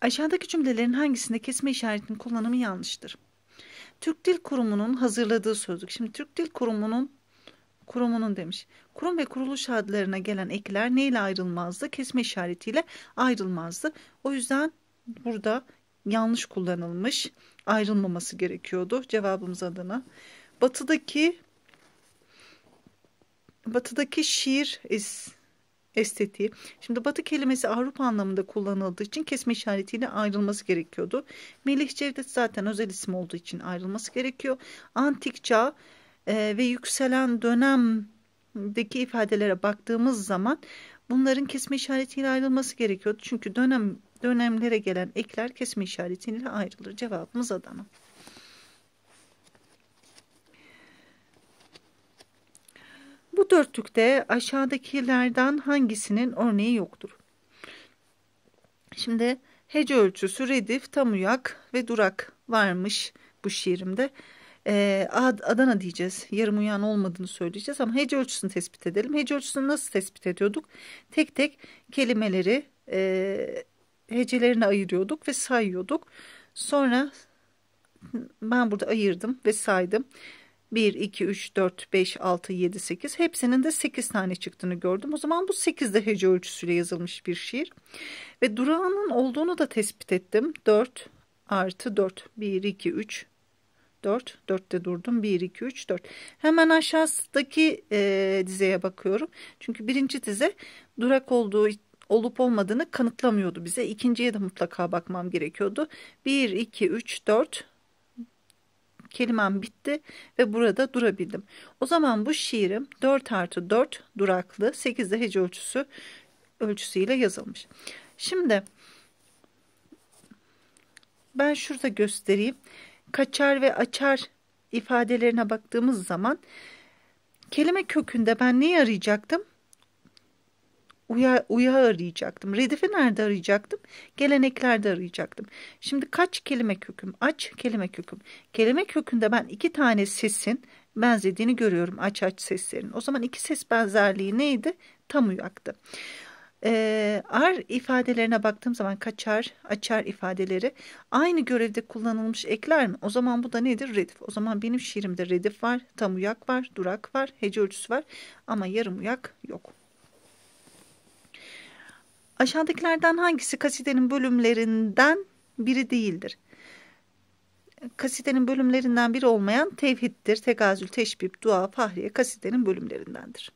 Aşağıdaki cümlelerin hangisinde kesme işaretinin kullanımı yanlıştır? Türk Dil Kurumu'nun hazırladığı sözlük. Şimdi Türk Dil Kurumu'nun kurumunun demiş. Kurum ve kuruluş adlarına gelen ekler neyle ayrılmazdı? Kesme işaretiyle ayrılmazdı. O yüzden burada yanlış kullanılmış. Ayrılmaması gerekiyordu cevabımız adına. Batıdaki batıdaki şiir is estetiği. Şimdi batı kelimesi Avrupa anlamında kullanıldığı için kesme işaretiyle ayrılması gerekiyordu. Melih Cevdet zaten özel isim olduğu için ayrılması gerekiyor. Antik çağ e, ve yükselen dönemdeki ifadelere baktığımız zaman bunların kesme işaretiyle ayrılması gerekiyordu. Çünkü dönem dönemlere gelen ekler kesme işaretiyle ayrılır. Cevabımız Adana. Bu dörtlükte aşağıdakilerden hangisinin örneği yoktur? Şimdi hece ölçüsü, redif, tam uyak ve durak varmış bu şiirimde. Ee, Adana diyeceğiz. Yarım uyan olmadığını söyleyeceğiz ama hece ölçüsünü tespit edelim. Hece ölçüsünü nasıl tespit ediyorduk? Tek tek kelimeleri e, hecelerine ayırıyorduk ve sayıyorduk. Sonra ben burada ayırdım ve saydım. 1, 2, 3, 4, 5, 6, 7, 8 hepsinin de 8 tane çıktığını gördüm. O zaman bu 8 de hece ölçüsüyle yazılmış bir şiir. Ve durağının olduğunu da tespit ettim. 4 artı 4, 1, 2, 3, 4, 4'te durdum. 1, 2, 3, 4. Hemen aşağıdaki e, dizeye bakıyorum. Çünkü birinci dize durak olduğu olup olmadığını kanıtlamıyordu bize. İkinciye de mutlaka bakmam gerekiyordu. 1, 2, 3, 4, kelimem bitti ve burada durabildim. O zaman bu şiirim 4 artı 4 duraklı 8 de hece ölçüsü ölçüsüyle yazılmış. Şimdi ben şurada göstereyim. Kaçar ve açar ifadelerine baktığımız zaman kelime kökünde ben ne arayacaktım? uya, uya arayacaktım. Redifi nerede arayacaktım? Geleneklerde arayacaktım. Şimdi kaç kelime köküm? Aç kelime köküm. Kelime kökünde ben iki tane sesin benzediğini görüyorum aç aç seslerin. O zaman iki ses benzerliği neydi? Tam uyaktı. Ee, ar ifadelerine baktığım zaman kaçar, açar ifadeleri aynı görevde kullanılmış ekler mi? O zaman bu da nedir? Redif. O zaman benim şiirimde redif var, tam uyak var, durak var, hece ölçüsü var ama yarım uyak yok. Aşağıdakilerden hangisi kasidenin bölümlerinden biri değildir? Kasidenin bölümlerinden biri olmayan tevhiddir. Tegazül, teşbib, dua, fahriye kasidenin bölümlerindendir.